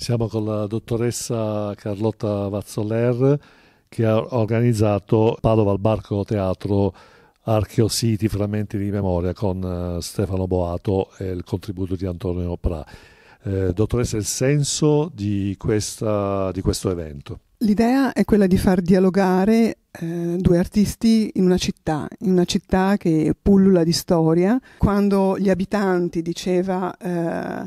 Siamo con la dottoressa Carlotta Vazzoler che ha organizzato Padova al Barco Teatro Archeo City Frammenti di Memoria con eh, Stefano Boato e il contributo di Antonio Pra. Eh, dottoressa, il senso di, questa, di questo evento? L'idea è quella di far dialogare eh, due artisti in una città, in una città che pullula di storia. Quando gli abitanti diceva... Eh,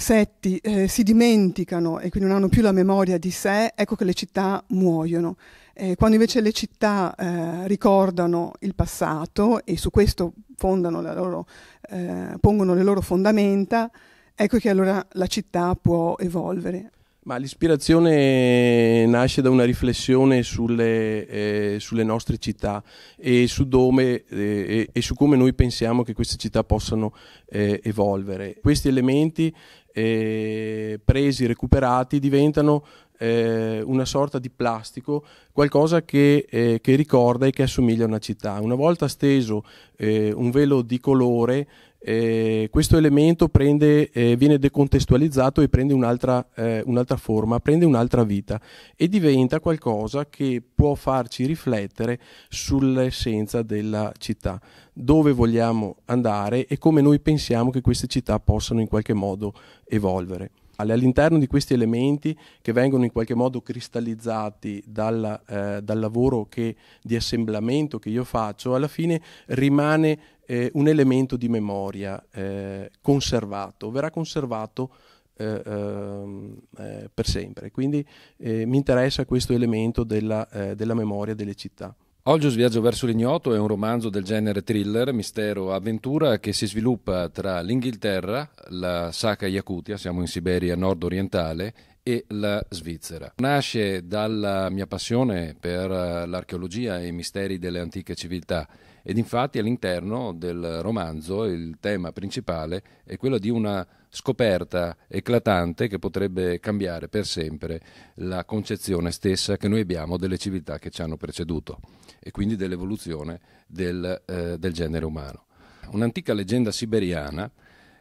setti eh, si dimenticano e quindi non hanno più la memoria di sé, ecco che le città muoiono. Eh, quando invece le città eh, ricordano il passato e su questo loro, eh, pongono le loro fondamenta, ecco che allora la città può evolvere. Ma l'ispirazione nasce da una riflessione sulle, eh, sulle nostre città e su, dove, eh, e su, come noi pensiamo che queste città possano eh, evolvere. Questi elementi eh, presi, recuperati, diventano eh, una sorta di plastico, qualcosa che, eh, che, ricorda e che assomiglia a una città. Una volta steso eh, un velo di colore, eh, questo elemento prende, eh, viene decontestualizzato e prende un'altra, eh, un'altra forma, prende un'altra vita e diventa qualcosa che può farci riflettere sull'essenza della città, dove vogliamo andare e come noi pensiamo che queste città possano in qualche modo evolvere all'interno di questi elementi che vengono in qualche modo cristallizzati dal, eh, dal lavoro che, di assemblamento che io faccio, alla fine rimane eh, un elemento di memoria eh, conservato, verrà conservato eh, ehm, eh, per sempre. Quindi eh, mi interessa questo elemento della, della memoria delle città. Olgius Viaggio verso l'ignoto è un romanzo del genere thriller, mistero, avventura che si sviluppa tra l'Inghilterra, la Saka Yakutia, siamo in Siberia nord-orientale, e la Svizzera. Nasce dalla mia passione per eh, l'archeologia e i misteri delle antiche civiltà ed infatti all'interno del romanzo il tema principale è quello di una scoperta eclatante che potrebbe cambiare per sempre la concezione stessa che noi abbiamo delle civiltà che ci hanno preceduto e quindi dell'evoluzione del, eh, del genere umano. Un'antica leggenda siberiana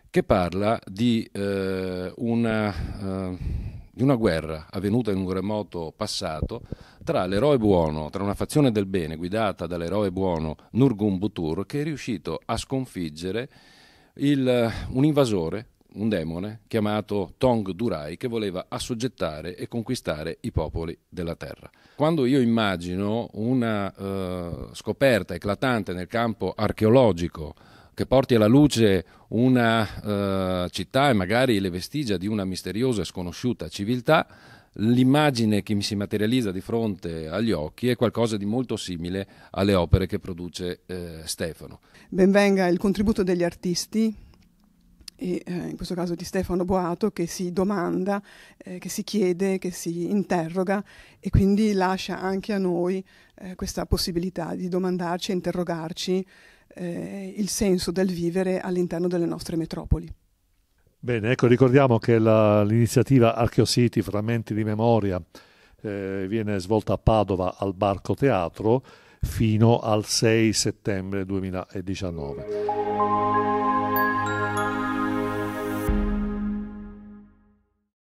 che parla di eh, una... Eh, di una guerra avvenuta in un remoto passato tra l'eroe buono, tra una fazione del bene guidata dall'eroe buono Nurgun Butur che è riuscito a sconfiggere il, un invasore, un demone chiamato Tong Durai che voleva assoggettare e conquistare i popoli della terra. Quando io immagino una eh, scoperta eclatante nel campo archeologico che porti alla luce una eh, città e magari le vestigia di una misteriosa e sconosciuta civiltà, l'immagine che mi si materializza di fronte agli occhi è qualcosa di molto simile alle opere che produce eh, Stefano. Benvenga il contributo degli artisti e, eh, in questo caso di Stefano Boato, che si domanda, eh, che si chiede, che si interroga e quindi lascia anche a noi eh, questa possibilità di domandarci e interrogarci eh, il senso del vivere all'interno delle nostre metropoli. Bene, ecco, ricordiamo che la, l'iniziativa Archeocity Frammenti di Memoria eh, viene svolta a Padova al Barco Teatro fino al 6 settembre 2019.